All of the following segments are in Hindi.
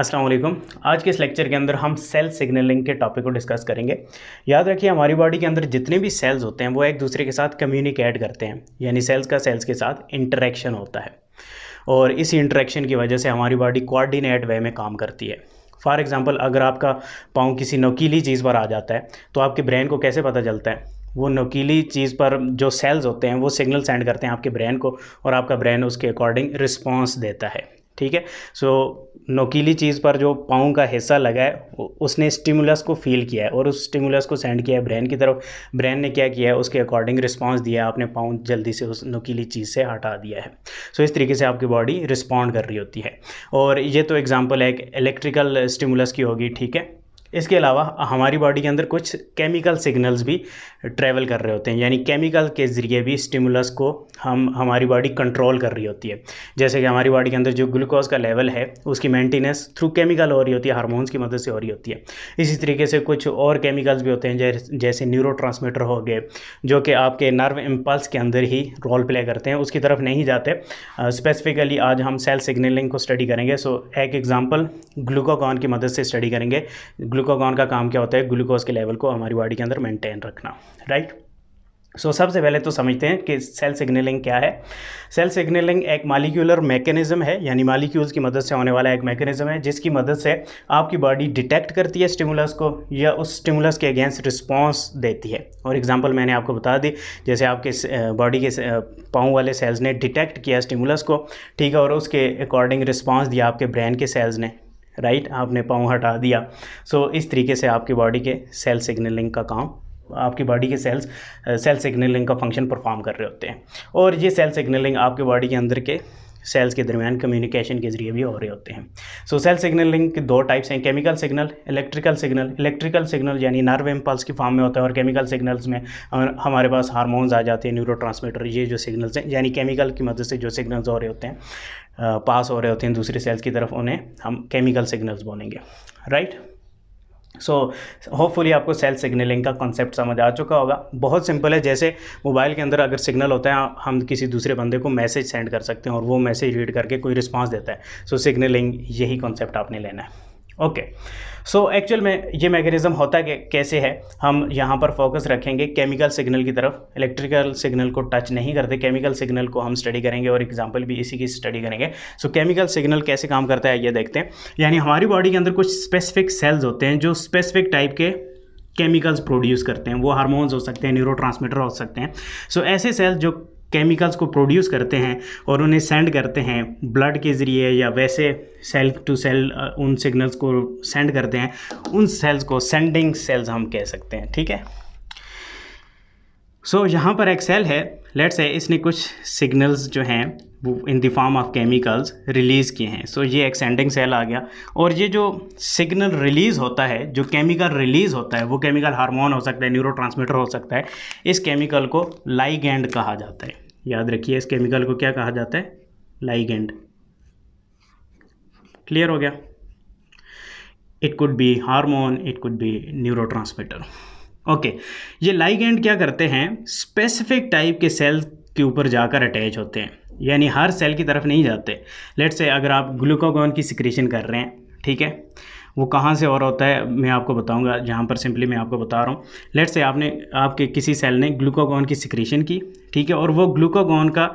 अस्सलाम वालेकुम आज के इस लेक्चर के अंदर हम सेल सिग्नलिंग के टॉपिक को डिस्कस करेंगे याद रखिए हमारी बॉडी के अंदर जितने भी सेल्स होते हैं वो एक दूसरे के साथ कम्युनिकेट करते हैं यानी सेल्स का सेल्स के साथ इंटरेक्शन होता है और इस इंटरेक्शन की वजह से हमारी बॉडी कोऑर्डिनेट वे में काम करती है फॉर एग्ज़ाम्पल अगर आपका पाँव किसी नोकीली चीज़ पर आ जाता है तो आपके ब्रेन को कैसे पता चलता है वो नोकीली चीज़ पर जो सेल्स होते हैं वो सिग्नल सेंड करते हैं आपके ब्रेन को और आपका ब्रेन उसके अकॉर्डिंग रिस्पॉन्स देता है ठीक है सो नोकीली चीज़ पर जो पाँव का हिस्सा लगा है उसने स्टिमुलस को फील किया है और उस स्टिमुलस को सेंड किया है ब्रेन की तरफ ब्रेन ने क्या किया है उसके अकॉर्डिंग रिस्पांस दिया आपने पाँव जल्दी से उस नोकीली चीज़ से हटा दिया है सो so, इस तरीके से आपकी बॉडी रिस्पॉन्ड कर रही होती है और ये तो एग्ज़ाम्पल है एक इलेक्ट्रिकल स्टिमुलस की होगी ठीक है इसके अलावा हमारी बॉडी के अंदर कुछ केमिकल सिग्नल्स भी ट्रैवल कर रहे होते हैं यानी केमिकल के ज़रिए भी स्टिमुलस को हम हमारी बॉडी कंट्रोल कर रही होती है जैसे कि हमारी बॉडी के अंदर जो ग्लूकोज का लेवल है उसकी मेंटेनेंस थ्रू केमिकल हो रही होती है हारमोन्स की मदद से हो रही होती है इसी तरीके से कुछ और केमिकल्स भी होते हैं जैसे न्यूरो हो गए जो कि आपके नर्व इम्पल्स के अंदर ही रोल प्ले करते हैं उसकी तरफ नहीं जाते स्पेसिफिकली uh, आज हम सेल सिग्नलिंग को स्टडी करेंगे सो so, एक एग्ज़ाम्पल ग्लूकोकॉन की मदद से स्टडी करेंगे ग्लूकोगन का काम क्या होता है ग्लूकोज के लेवल को हमारी बॉडी के अंदर मेंटेन रखना राइट सो so, सबसे पहले तो समझते हैं कि सेल सिग्नलिंग क्या है सेल सिग्नलिंग एक मालिक्यूलर मैकेनिज्म है यानी मालिक्यूल्स की मदद से होने वाला एक मैकेनिज्म है जिसकी मदद से आपकी बॉडी डिटेक्ट करती है स्टिमुलस को या उस स्टिमुलस के अगेंस्ट रिस्पांस देती है और एग्जांपल मैंने आपको बता दी जैसे आपके बॉडी के पाँव वाले सेल्स ने डिटेक्ट किया स्टिमुलस को ठीक है और उसके अकॉर्डिंग रिस्पॉन्स दिया आपके ब्रेन के सेल्स ने राइट आपने पाँव हटा दिया सो so, इस तरीके से आपकी बॉडी के सेल सिग्नलिंग का काम आपकी बॉडी के सेल्स सेल सिग्नलिंग का फंक्शन परफॉर्म कर रहे होते हैं और ये सेल सिग्नलिंग आपके बॉडी के अंदर के सेल्स के दरमियान कम्युनिकेशन के जरिए भी हो रहे होते हैं सो सेल सिग्नलिंग के दो टाइप्स हैं chemical signal electrical signal electrical signal यानी नर्व इम्पल्स की फॉर्म में होता है और केमिकल सिग्नल्स में हमारे पास हार्मोन्स आ जाते हैं न्यूरो ये जो सिग्नल्स हैं यानी केमिकल की मदद से जो सिग्नल्स हो रहे होते हैं पास हो रहे होते हैं दूसरे सेल्स की तरफ उन्हें हम केमिकल सिग्नल्स बोलेंगे राइट सो होपफुली आपको सेल सिग्नलिंग का कॉन्सेप्ट समझ आ चुका होगा बहुत सिंपल है जैसे मोबाइल के अंदर अगर सिग्नल होता है हम किसी दूसरे बंदे को मैसेज सेंड कर सकते हैं और वो मैसेज रीड करके कोई रिस्पांस देता है सो so, सिग्नलिंग यही कॉन्सेप्ट आपने लेना है ओके सो एक्चुअल में ये मैकेनिज़्म होता है कैसे है हम यहाँ पर फोकस रखेंगे केमिकल सिग्नल की तरफ इलेक्ट्रिकल सिग्नल को टच नहीं करते केमिकल सिग्नल को हम स्टडी करेंगे और एग्जांपल भी इसी की स्टडी करेंगे सो केमिकल सिग्नल कैसे काम करता है ये देखते हैं यानी हमारी बॉडी के अंदर कुछ स्पेसिफिक सेल्स होते हैं जो स्पेसिफिक टाइप के केमिकल्स प्रोड्यूस करते हैं वो हार्मोन्स हो सकते हैं न्यूरो हो सकते हैं सो so, ऐसे सेल्स जो केमिकल्स को प्रोड्यूस करते हैं और उन्हें सेंड करते हैं ब्लड के ज़रिए या वैसे सेल टू सेल उन सिग्नल्स को सेंड करते हैं उन सेल्स को सेंडिंग सेल्स हम कह सकते हैं ठीक है सो so, यहाँ पर एक सेल है लेट्स है इसने कुछ सिग्नल्स जो हैं वो in the form of chemicals release किए हैं सो so, ये एक सेंडिंग सेल आ गया और ये जो सिग्नल रिलीज़ होता है जो केमिकल रिलीज़ होता है वो केमिकल हार्मोन हो सकता है न्यूरोट्रांसमीटर हो सकता है इस केमिकल को लाइगेंड कहा जाता है याद रखिए इस केमिकल को क्या कहा जाता है लाइगेंड क्लियर हो गया it could be hormone it could be neuro okay ये लाइगेंड क्या करते हैं स्पेसिफिक टाइप के सेल के ऊपर जाकर अटैच होते हैं यानी हर सेल की तरफ नहीं जाते लेट से अगर आप ग्लूकोगन की सिक्रेशन कर रहे हैं ठीक है वो कहाँ से और होता है मैं आपको बताऊँगा जहाँ पर सिंपली मैं आपको बता रहा हूँ लेट से आपने आपके किसी सेल ने ग्लूकोगन की सिक्रेशन की ठीक है और वो ग्लूकोगन का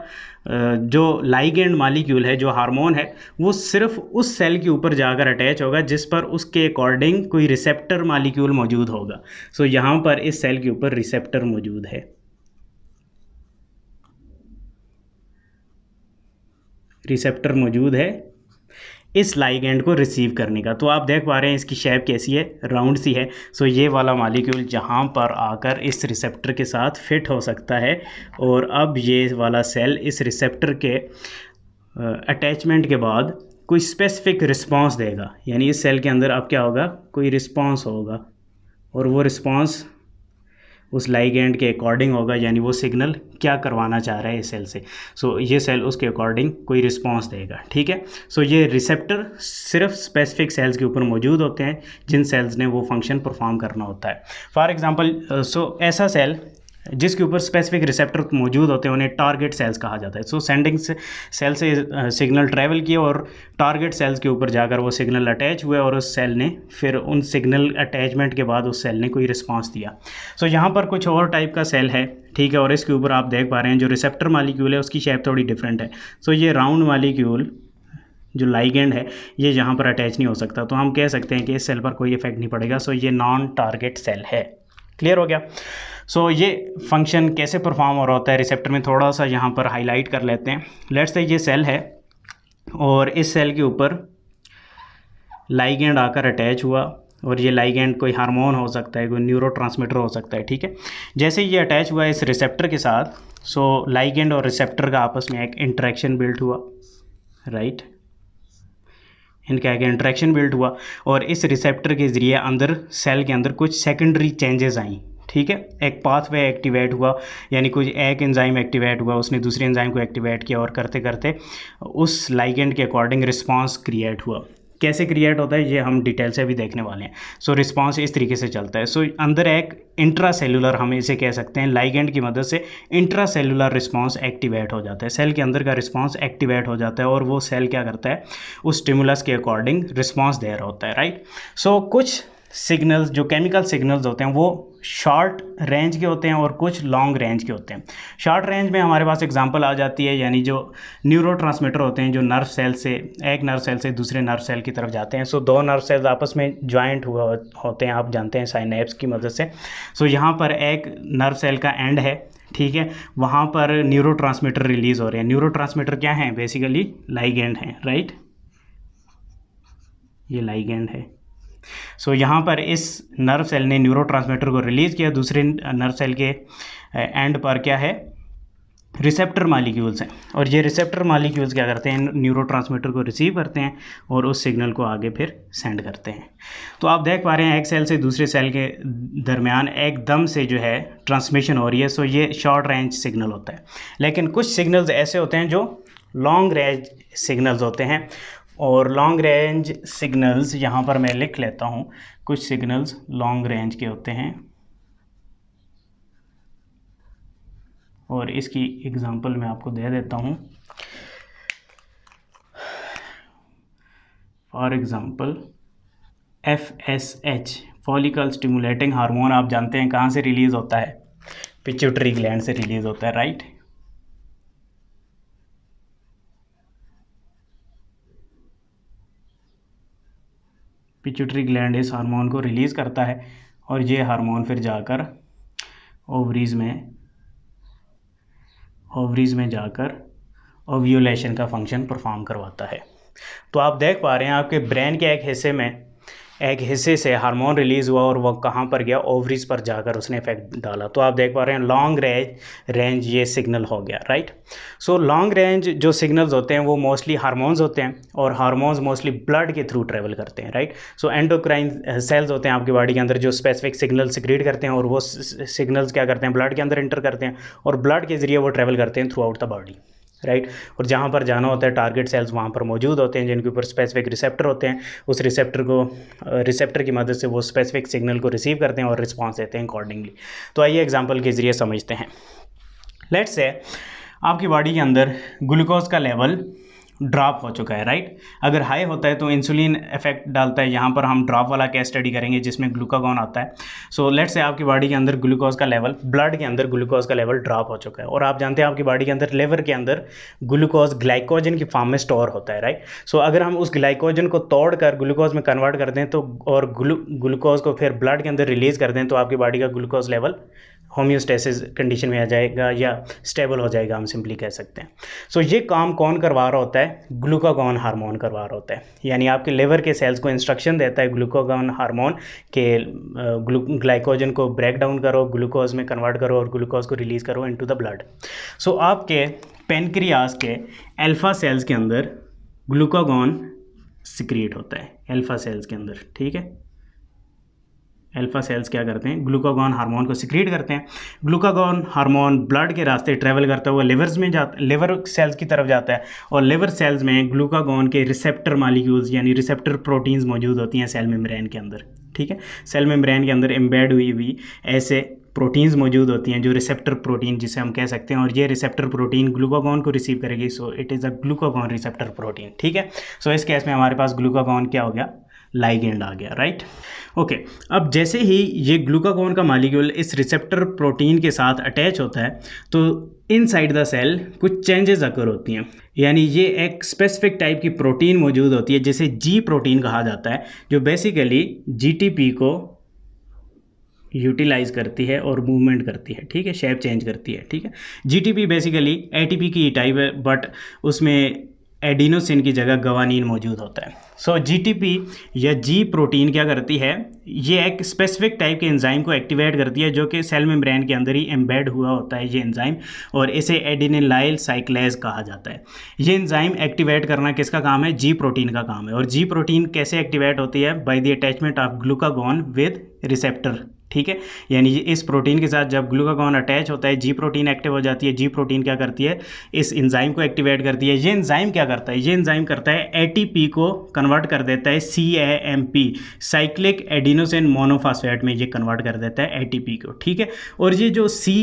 जो लाइगेंड मालिक्यूल है जो हार्मोन है वो सिर्फ उस सेल के ऊपर जाकर अटैच होगा जिस पर उसके अकॉर्डिंग कोई रिसेप्टर मालिक्यूल मौजूद होगा सो so, यहाँ पर इस सेल के ऊपर रिसेप्टर मौजूद है रिसेप्टर मौजूद है इस लाइगेंड को रिसीव करने का तो आप देख पा रहे हैं इसकी शेप कैसी है राउंड सी है सो ये वाला मालिक्यूल जहाँ पर आकर इस रिसेप्टर के साथ फिट हो सकता है और अब ये वाला सेल इस रिसेप्टर के अटैचमेंट के बाद कोई स्पेसिफिक रिस्पांस देगा यानी इस सेल के अंदर अब क्या होगा कोई रिस्पांस होगा और वो रिस्पांस उस लाइगेंड के अकॉर्डिंग होगा यानी वो सिग्नल क्या करवाना चाह रहा है इस सेल से सो so, ये सेल उसके अकॉर्डिंग कोई रिस्पॉन्स देगा ठीक है सो so, ये रिसेप्टर सिर्फ स्पेसिफिक सेल्स के ऊपर मौजूद होते हैं जिन सेल्स ने वो फंक्शन परफॉर्म करना होता है फॉर एग्ज़ाम्पल सो ऐसा सेल जिसके ऊपर स्पेसिफिक रिसेप्टर मौजूद होते हैं उन्हें टारगेट सेल्स कहा जाता है सो सेंडिंग सेल से सिग्नल ट्रैवल किए और टारगेट सेल्स के ऊपर जाकर वो सिग्नल अटैच हुए और उस सेल ने फिर उन सिग्नल अटैचमेंट के बाद उस सेल ने कोई रिस्पॉन्स दिया सो so, यहाँ पर कुछ और टाइप का सेल है ठीक है और इसके ऊपर आप देख पा रहे हैं जो रिसेप्टर मालिक्यूल है उसकी शेप थोड़ी डिफरेंट है सो so, ये राउंड मालिक्यूल जो लाइगेंड है ये यहाँ पर अटैच नहीं हो सकता तो हम कह सकते हैं कि इस सेल पर कोई इफेक्ट नहीं पड़ेगा सो so, ये नॉन टारगेट सेल है क्लियर हो गया सो so, ये फंक्शन कैसे परफॉर्म हो रहा होता है रिसेप्टर में थोड़ा सा यहाँ पर हाईलाइट कर लेते हैं लेट्स से ये सेल है और इस सेल के ऊपर लाइगेंड आकर अटैच हुआ और ये लाइगेंड कोई हार्मोन हो सकता है कोई न्यूरो हो सकता है ठीक है जैसे ये अटैच हुआ इस रिसेप्टर के साथ सो so, लाइगेंड और रिसेप्टर का आपस में एक इंट्रैक्शन बिल्ट हुआ राइट right? इनका आगे इंट्रैक्शन बिल्ड हुआ और इस रिसेप्टर के ज़रिए अंदर सेल के अंदर कुछ सेकेंडरी चेंजेस आई ठीक है एक पाथवे एक्टिवेट हुआ यानी कुछ एक एंजाइम एक्टिवेट हुआ उसने दूसरे एंजाइम को एक्टिवेट किया और करते करते उस लाइगेंड के अकॉर्डिंग रिस्पांस क्रिएट हुआ कैसे क्रिएट होता है ये हम डिटेल से भी देखने वाले हैं सो so, रिस्पांस इस तरीके से चलता है सो so, अंदर एक इंट्रा सेलुलर हम इसे कह सकते हैं लाइगेंड की मदद से इंट्रा सेलुलर रिस्पॉन्स एक्टिवेट हो जाता है सेल के अंदर का रिस्पॉन्स एक्टिवेट हो जाता है और वो सेल क्या करता है उस स्टिमुलस के अकॉर्डिंग रिस्पॉन्स दे रहा होता है राइट सो so, कुछ सिग्नल्स जो केमिकल सिग्नल्स होते हैं वो शॉर्ट रेंज के होते हैं और कुछ लॉन्ग रेंज के होते हैं शॉर्ट रेंज में हमारे पास एग्जांपल आ जाती है यानी जो न्यूरो होते हैं जो नर्व सेल से एक नर्व सेल से दूसरे नर्व सेल की तरफ जाते हैं सो दो नर्व सेल्स आपस में ज्वाइंट हुआ होते हैं आप जानते हैं साइनेप्स की मदद से सो यहाँ पर एक नर्व सेल का एंड है ठीक है वहाँ पर न्यूरो रिलीज़ हो रहे हैं न्यूरो क्या हैं बेसिकली लाइगेंड हैं राइट ये लाइगेंड है सो so, यहाँ पर इस नर्व सेल ने न्यूरो को रिलीज़ किया दूसरे नर्व सेल के एंड पर क्या है रिसेप्टर मालिक्यूल्स हैं और ये रिसेप्टर मालिक्यूल्स क्या करते हैं न्यूरो को रिसीव करते हैं और उस सिग्नल को आगे फिर सेंड करते हैं तो आप देख पा रहे हैं एक सेल से दूसरे सेल के दरमियान एकदम से जो है ट्रांसमिशन हो रही है सो ये शॉर्ट रेंज सिग्नल होता है लेकिन कुछ सिग्नल्स ऐसे होते हैं जो लॉन्ग रेंज सिग्नल्स होते हैं और लॉन्ग रेंज सिग्नल्स यहाँ पर मैं लिख लेता हूँ कुछ सिग्नल्स लॉन्ग रेंज के होते हैं और इसकी एग्ज़ाम्पल मैं आपको दे देता हूँ for example F S H follicle stimulating hormone आप जानते हैं कहाँ से रिलीज़ होता है पिच्यूटरी ग्लैंड से रिलीज़ होता है राइट right? पिचुटरी ग्लैंड इस हार्मोन को रिलीज़ करता है और ये हार्मोन फिर जाकर ओवरीज में ओवरीज में जाकर ओव्यूलेशन का फंक्शन परफॉर्म करवाता है तो आप देख पा रहे हैं आपके ब्रेन के एक हिस्से में एक हिस्से से हार्मोन रिलीज़ हुआ और वह कहाँ पर गया ओवरीज पर जाकर उसने इफेक्ट डाला तो आप देख पा रहे हैं लॉन्ग रेंज रेंज ये सिग्नल हो गया राइट सो लॉन्ग रेंज जो सिग्नल्स होते हैं वो मोस्टली हार्मोन्स होते हैं और हार्मोन्स मोस्टली ब्लड के थ्रू ट्रेवल करते हैं राइट सो एंडोक्राइन सेल्स होते हैं आपकी बॉडी के अंदर जो स्पेसिफिक सिग्नल सिक्रीट करते हैं और वो सिग्नल्स क्या करते हैं ब्लड के अंदर इंटर करते हैं और ब्लड के ज़रिए वो ट्रेवल करते हैं throughout the body right और जहाँ पर जाना होता है टारगेट सेल्स वहाँ पर मौजूद होते हैं जिनके ऊपर स्पेसिफिक रिसेप्टर होते हैं उस रिसेप्टर को रिसेप्टर की मदद से वो स्पेसिफिक सिग्नल को रिसीव करते हैं और रिस्पॉन्स देते हैं अकॉर्डिंगली तो आइए एग्जाम्पल के ज़रिए समझते हैं लेट्स से आपकी बॉडी के अंदर ग्लूकोज का लेवल ड्रॉप हो चुका है राइट अगर हाई होता है तो इंसुलिन इफेक्ट डालता है यहाँ पर हम ड्रॉप वाला केस स्टडी करेंगे जिसमें ग्लूकागॉन आता है सो लेट से आपकी बॉडी के अंदर ग्लूकोज का लेवल ब्लड के अंदर ग्लूकोज का लेवल ड्रॉप हो चुका है और आप जानते हैं आपकी बॉडी के अंदर लेवर के अंदर ग्लूकोज ग्लाइकोजन की फॉर्म में स्टोर होता है राइट सो so, अगर हम उस ग्लाइकोजन को तोड़ कर ग्लूकोज में कन्वर्ट कर दें तो और ग्लू ग्लूकोज को फिर ब्लड के अंदर रिलीज़ कर दें तो आपकी बॉडी का ग्लूकोज लेवल होम्योस्टेसिस कंडीशन में आ जाएगा या स्टेबल हो जाएगा हम सिंपली कह सकते हैं सो so, ये काम कौन करवा रहा होता है ग्लूकागॉन हार्मोन करवा रहा होता है यानी आपके लिवर के सेल्स को इंस्ट्रक्शन देता है ग्लूकागॉन हार्मोन के ग्लाइकोजन को ब्रेक डाउन करो ग्लूकोज में कन्वर्ट करो और ग्लूकोज को रिलीज़ करो इन द ब्लड सो आपके पेनक्रियाज के एल्फ़ा सेल्स के अंदर ग्लूकागॉन सिक्रिएट होता है एल्फ़ा सेल्स के अंदर ठीक है अल्फ़ा सेल्स क्या करते हैं ग्लूकागॉन हार्मोन को सिक्रीट करते हैं ग्लूकागॉन हार्मोन ब्लड के रास्ते ट्रेवल करता हुआ लिवर्स में जाता लिवर सेल्स की तरफ जाता है और लिवर सेल्स में ग्लूकागॉन के रिसेप्टर मालिक्यूल्स यानी रिसेप्टर प्रोटीन्स मौजूद होती हैं सेल मेम्ब्रेन के अंदर ठीक है सेल मेम्ब्रेन के अंदर एम्बेड हुई हुई ऐसे प्रोटीन्स मौजूद होती हैं जो रिसेप्टर प्रोटीन जिसे हम कह सकते हैं और ये रिसेप्टर प्रोटीन ग्लूकागॉन को रिसीव करेगी so it is a glucagon receptor protein ठीक है सो so, इस केस में हमारे पास ग्लूकागॉन क्या हो गया लाइगेंड आ गया राइट ओके अब जैसे ही ये ग्लूकागोन का मालिक्यूल इस रिसेप्टर प्रोटीन के साथ अटैच होता है तो इनसाइड द सेल कुछ चेंजेस अकर होती हैं यानी ये एक स्पेसिफिक टाइप की प्रोटीन मौजूद होती है जिसे जी प्रोटीन कहा जाता है जो बेसिकली जीटीपी को यूटिलाइज करती है और मूवमेंट करती है ठीक है शेप चेंज करती है ठीक है जीटीपी बेसिकली एटीपी की टाइप है बट उसमें एडिनोसिन की जगह गवानीन मौजूद होता है सो so, जीटीपी या जी प्रोटीन क्या करती है ये एक स्पेसिफिक टाइप के एंजाइम को एक्टिवेट करती है जो कि सेल मेम्ब्रेन के अंदर ही एम्बेड हुआ होता है ये एंजाइम और इसे एडिनिलाइल साइक्लेज कहा जाता है ये एंजाइम एक्टिवेट करना किसका काम है जी प्रोटीन का काम है और जी प्रोटीन कैसे एक्टिवेट होती है by the attachment of glucagon with receptor ठीक है यानी इस प्रोटीन के साथ जब ग्लूकागॉन अटैच होता है जी प्रोटीन एक्टिव हो जाती है जी प्रोटीन क्या करती है इस इंजाइम को एक्टिवेट करती है ये इंजाइम क्या करता है ये इंजाइम करता है एटीपी को कन्वर्ट कर देता है C M P cyclic adenosine monophosphate में ये कन्वर्ट कर देता है एटीपी को ठीक है और ये जो सी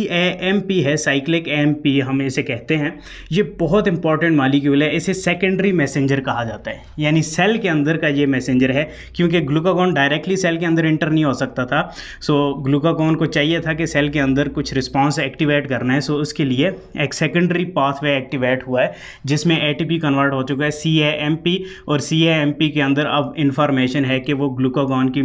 एम पी है साइक्लिक एम पी हम इसे कहते हैं ये बहुत इंपॉर्टेंट मालिक्यूल है इसे सेकेंडरी मैसेंजर कहा जाता है यानी सेल के अंदर का ये मैसेंजर है क्योंकि ग्लूकागॉन डायरेक्टली सेल के अंदर इंटर नहीं हो सकता था सो सो तो ग्लूकागोन को चाहिए था कि सेल के अंदर कुछ रिस्पॉन्स एक्टिवेट करना है सो उसके लिए एक सेकेंडरी पाथवे एक्टिवेट हुआ है जिसमें ए कन्वर्ट हो चुका है सी और सी के अंदर अब इंफॉर्मेशन है कि वो ग्लूकागोन की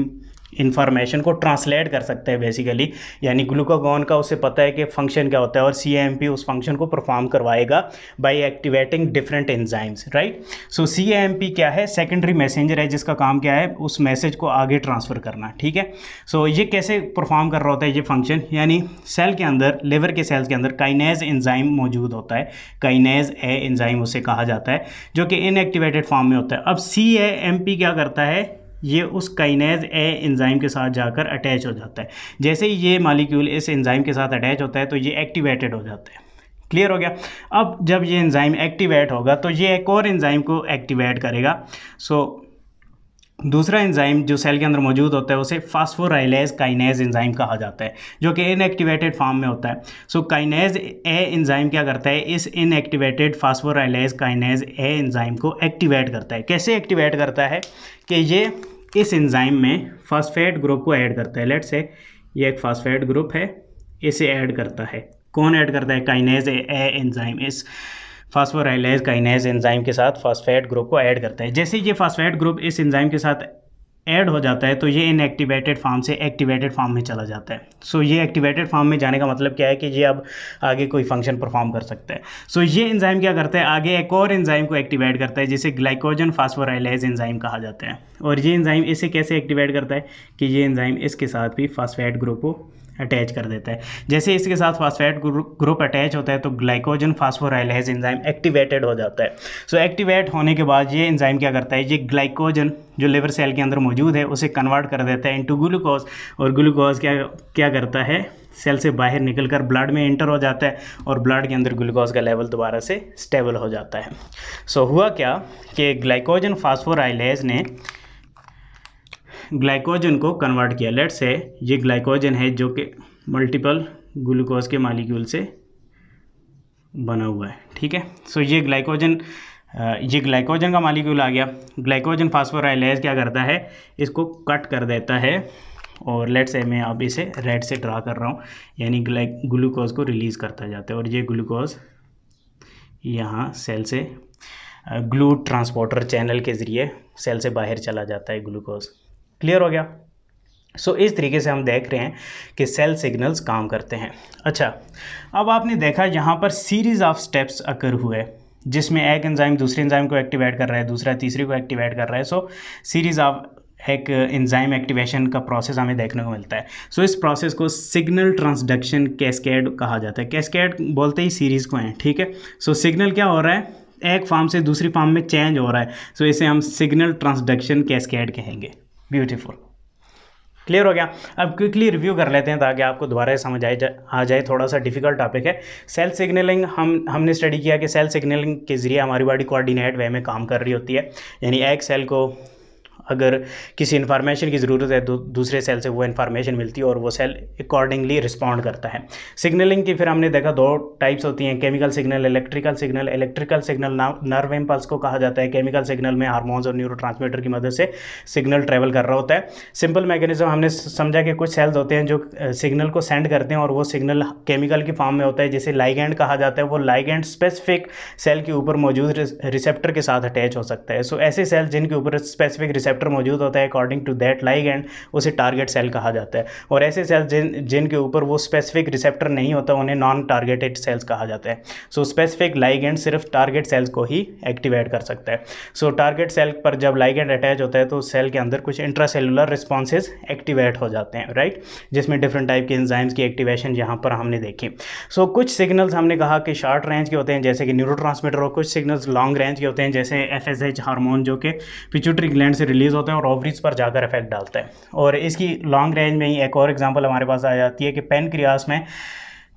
इन्फॉर्मेशन को ट्रांसलेट कर सकते हैं बेसिकली यानी ग्लूकागॉन का उसे पता है कि फंक्शन क्या होता है और सी उस फंक्शन को परफॉर्म करवाएगा by activating different enzymes right so C क्या है सेकेंडरी मैसेंजर है जिसका काम क्या है उस मैसेज को आगे ट्रांसफ़र करना ठीक है सो so, ये कैसे परफॉर्म कर रहा होता है ये फंक्शन यानी सेल के अंदर लिवर के सेल्स के अंदर काइनेज एंजाइम मौजूद होता है काइनेज ए एंजाइम उसे कहा जाता है जो कि इनएक्टिवेटेड फॉर्म में होता है अब सी एम पी क्या करता है ये उस काइनेज ए एंजाइम के साथ जाकर अटैच हो जाता है जैसे ही ये मालिक्यूल इस एंजाइम के साथ अटैच होता है तो ये एक्टिवेटेड हो जाता है क्लियर हो गया अब जब ये एंजाइम एक्टिवेट होगा तो ये एक और एंजाइम को एक्टिवेट करेगा सो so, दूसरा एंजाइम जो सेल के अंदर मौजूद होता है उसे फास्फोराइलेज काइनेज एंजाइम कहा जाता है जो कि इनएक्टिवेटेड फॉर्म में होता है सो काइनेज ए एंजाइम क्या करता है इस inactivated phosphorylase kinase A enzyme को एक्टिवेट करता है कैसे एक्टिवेट करता है कि ये इस एंजाइम में फास्फेट ग्रुप को ऐड करता है लेट से ये एक फास्फेट ग्रुप है इसे ऐड करता है कौन ऐड करता है काइनेज ए एंजाइम इस फास्फोराइलेज काइनेज एंजाइम के साथ फास्फेट ग्रुप को ऐड करता है जैसे ये फास्फेट ग्रुप इस एंजाइम के साथ ऐड हो जाता है तो ये इनएक्टिवेटेड फॉर्म से एक्टिवेटेड फॉर्म में चला जाता है सो so, ये एक्टिवेटेड फॉर्म में जाने का मतलब क्या है कि ये अब आगे कोई फंक्शन परफॉर्म कर सकता है सो so, ये एंजाइम क्या करता है आगे एक और एंजाइम को एक्टिवेट करता है जिसे ग्लाइकोजन फास्फोराइलेज एंजाइम कहा जाता है और ये एंजाइम इसे कैसे एक्टिवेट करता है कि ये एंजाइम इसके साथ भी फास्फेट ग्रुप को अटैच कर देता है जैसे इसके साथ फास्फेट ग्रुप अटैच होता है तो ग्लाइकोजन फास्फोराइलेज एंजाइम एक्टिवेटेड हो जाता है सो so, एक्टिवेट होने के बाद ये एंजाइम क्या करता है ये ग्लाइकोजन जो लिवर सेल के अंदर मौजूद है उसे कन्वर्ट कर देता है इनटू ग्लूकोज और ग्लूकोज क्या क्या करता है सेल से बाहर निकलकर ब्लड में इंटर हो जाता है और ब्लड के अंदर ग्लूकोज का लेवल दोबारा से स्टेबल हो जाता है सो so, हुआ क्या कि ग्लाइकोजन फास्फोराइलेज ने ग्लाइकोजन को कन्वर्ट किया लेट से ये ग्लाइकोजन है जो कि मल्टीपल ग्लूकोज के मालिक्यूल से बना हुआ है ठीक है सो ये ग्लाइकोजन ये ग्लाइकोजन का मालिक्यूल आ गया ग्लाइकोजन फास्फोराइलेज क्या करता है इसको कट कर देता है और लेट से मैं अब इसे रेड से ड्रा कर रहा हूँ यानी ग्लाइक ग्लूकोज को रिलीज़ करता जाता है और ये ग्लूकोज यहाँ सेल से ग्लू ट्रांसपोर्टर चैनल के ज़रिए सेल से बाहर चला जाता है ग्लूकोज़ क्लियर हो गया सो so, इस तरीके से हम देख रहे हैं कि सेल सिग्नल्स काम करते हैं अच्छा अब आपने देखा यहाँ पर सीरीज़ ऑफ स्टेप्स अकर हुए जिसमें एक एंजाइम दूसरे एंजाइम को एक्टिवेट कर रहा है दूसरा तीसरे को एक्टिवेट कर रहा है सो सीरीज़ ऑफ एक एंजाइम एक्टिवेशन का प्रोसेस हमें देखने को मिलता है सो so, इस प्रोसेस को सिग्नल ट्रांसडक्शन कैस्केड कहा जाता है कैस्केड बोलते ही सीरीज़ को हैं ठीक है सो so, सिग्नल क्या हो रहा है एक फार्म से दूसरी फार्म में चेंज हो रहा है सो so, इसे हम सिग्नल ट्रांसडक्शन कैस्केड कहेंगे ब्यूटीफुल क्लियर हो गया अब क्विकली रिव्यू कर लेते हैं ताकि आपको दोबारा समझ आए आ जाए थोड़ा सा डिफिकल्ट टॉपिक है सेल सिग्नलिंग हम हमने स्टडी किया कि सेल सिग्नलिंग के ज़रिए हमारी बॉडी कोऑर्डिनेट वे में काम कर रही होती है यानी एक सेल को अगर किसी इन्फॉर्मेशन की ज़रूरत है तो दूसरे सेल से वो इन्फॉर्मेशन मिलती है और वो सेल अकॉर्डिंगली रिस्पॉन्ड करता है सिग्नलिंग की फिर हमने देखा दो टाइप्स होती हैं chemical signal electrical signal electrical signal nerve impulse को कहा जाता है केमिकल सिग्नल में हार्मोन्स और न्यूरो की मदद से सिग्नल ट्रेवल कर रहा होता है सिंपल मैकेनिज्म हमने समझा कि कुछ सेल्स होते हैं जो सिग्नल को सेंड करते हैं और वो सिग्नल केमिकल की फॉर्म में होता है जिसे लाइगेंड कहा जाता है वो लाइगेंड स्पेसिफिक सेल के ऊपर मौजूद रिसेप्टर के साथ अटैच हो सकता है सो ऐसे सेल जिनके ऊपर स्पेसिफिक रिसेप्टर रिसेप्टर मौजूद होता है अकॉर्डिंग टू दैट एंड उसे टारगेट सेल कहा जाता है और ऐसे सेल्स जिन जिनके ऊपर वो स्पेसिफिक रिसेप्टर नहीं होता उन्हें नॉन टारगेटेड सेल्स कहा जाता है सो स्पेसिफिक लाइगेंड सिर्फ टारगेट सेल्स को ही एक्टिवेट कर सकता है सो टारगेट सेल पर जब लाइगेंड अटैच होता है तो सेल के अंदर कुछ इंट्रा सेलुलर रिस्पॉन्सेज एक्टिवेट हो जाते हैं राइट जिसमें डिफरेंट टाइप के इंजाइम्स की एक्टिवेशन यहाँ पर हमने देखी सो so, कुछ सिग्नल्स हमने कहा कि शॉर्ट रेंज के होते हैं जैसे कि न्यूरो और कुछ सिग्नल्स लॉन्ग रेंज के होते हैं जैसे एफ एस एच हारमोन जो कि पिचुट्री ग्लैंड से रिलीज रिलीज़ होते हैं और ओवरीज पर जाकर इफेक्ट डालते हैं और इसकी लॉन्ग रेंज में ही एक और एग्जांपल हमारे पास आ जाती है कि पेन क्रियास में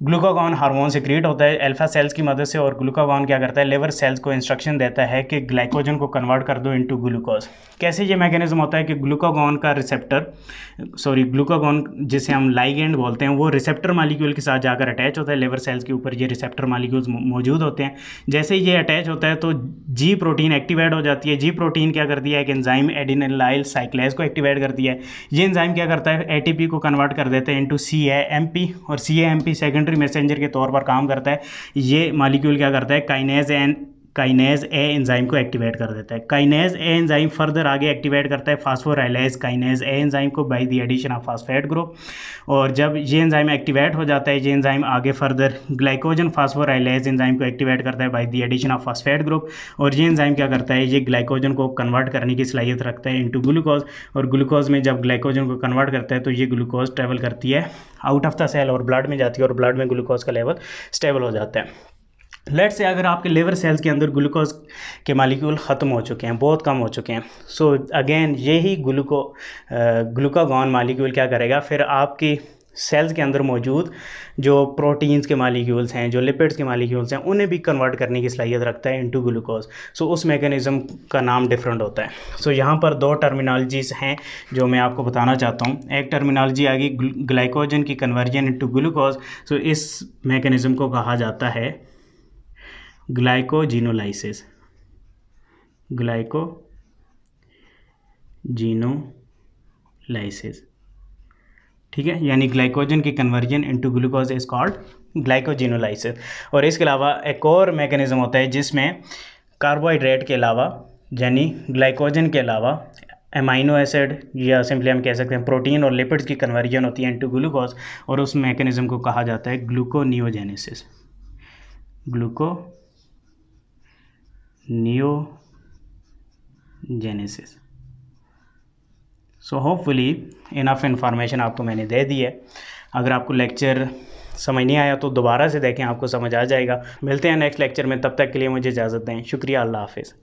ग्लूकागॉन हार्मोन से क्रिएट होता है अल्फा सेल्स की मदद से और ग्लूकागॉन क्या करता है लेवर सेल्स को इंस्ट्रक्शन देता है कि ग्लाइकोजन को कन्वर्ट कर दो इनटू ग्लूकोज कैसे ये मैकेनिज्म होता है कि ग्लूकागॉन का रिसेप्टर सॉरी ग्लूकागॉन जिसे हम लाइगेंड बोलते हैं वो रिसेप्टर मालिक्यूल के साथ जाकर अटैच होता है लेवर सेल्स के ऊपर ये रिसेप्टर मालिक्यूल्स मौजूद होते हैं जैसे ये अटैच होता है तो जी प्रोटीन एक्टिवेट हो जाती है जी प्रोटीन क्या करती है एक एंजाइम एडिनलाइल साइक्लाइज को एक्टिवेट करती है ये एंजाइम क्या करता है ए को कन्वर्ट कर देते हैं इंटू सी और सी ए सेकेंडरी मैसेंजर के तौर पर काम करता है ये मालिक्यूल क्या करता है kinase and kinase A enzyme को एक्टिवेट कर देता है काइनेज ए एंजाइम फर्दर आगे एक्टिवेट करता है फास्फोराइलाइज काइनेज ए एंजाइम को by the addition of phosphate group और जब ये एंजाइम एक्टिवेट हो जाता है ये एंजाइम आगे फर्दर ग्लाइकोजन फास्फोराइलाइज एंजाइम को एक्टिवेट करता है by the addition of phosphate group और ये एंजाइम क्या करता है ये ग्लाइकोजन को कन्वर्ट करने की सलाहियत रखता है इंटू ग्लूकोज और ग्लूकोज में जब ग्लाइकोजन को कन्वर्ट करता है तो ये ग्लूकोज ट्रेवल करती है आउट ऑफ द सेल और ब्लड में जाती है और ब्लड में ग्लूकोज का लेवल स्टेबल हो जाता है लेट से अगर आपके लिवर सेल्स के अंदर ग्लूकोज के मालिक्यूल ख़त्म हो चुके हैं बहुत कम हो चुके हैं सो अगेन यही ग्लूको ग्लूकागॉन मालिक्यूल क्या करेगा फिर आपकी सेल्स के अंदर मौजूद जो प्रोटीन्स के मालिक्यूल्स हैं जो लिपिड्स के मालिक्यूल्स हैं उन्हें भी कन्वर्ट करने की सलाहियत रखता है इनटू ग्लूकोज सो उस मेकनिज़म का नाम डिफरेंट होता है सो so, यहाँ पर दो टर्मिनोलॉजीज़ हैं जो मैं आपको बताना चाहता हूँ एक टर्मिनोलॉजी आ गई ग्लाइकोजन की कन्वर्जन इंटू ग्लूकोज सो इस मेकनिज़म को कहा जाता है ग्लाइकोजिनोलाइसिस ग्लाइको जीनोलाइसिस ठीक है यानी ग्लाइकोजन की conversion into glucose is called glycogenolysis और इसके अलावा एक और मैकेनिज़्म होता है जिसमें कार्बोहाइड्रेट के अलावा यानी ग्लाइकोजन के अलावा एमाइनो एसिड या सिंपली हम कह सकते हैं प्रोटीन और लिपिड्स की कन्वर्जन होती है इनटू ग्लूकोज और उस मैकेनिज़्म को कहा जाता है gluconeogenesis gluconeogenesis so hopefully enough information आपको मैंने दे दी है अगर आपको लेक्चर समझ नहीं आया तो दोबारा से देखें आपको समझ आ जाएगा मिलते हैं नेक्स्ट लेक्चर में तब तक के लिए मुझे इजाज़त दें शुक्रिया अल्लाह हाफिज़